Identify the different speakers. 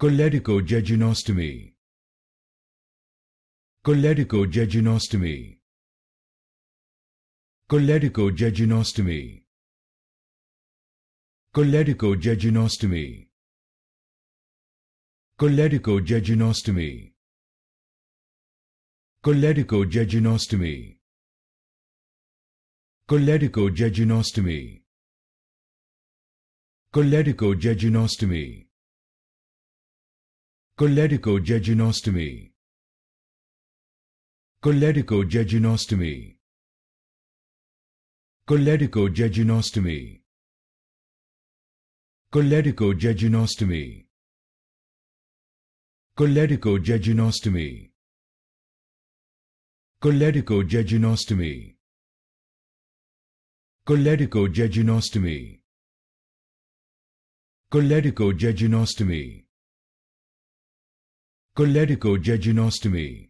Speaker 1: Colletico Colletico Colletico Colletico jejunostomy. jejunostomy. jejunostomy. jejunostomy. Colletico jejunostomy. Colletico jejunostomy. Colletico jejunostomy. Colletico jejunostomy. Coletico-jejunostomy. Coletico-jejunostomy. Coletico-jejunostomy. Coletico-jejunostomy. Coletico-jejunostomy. Coletico-jejunostomy. Coletico-jejunostomy. Coletico-jejunostomy. Colletico jejunostomy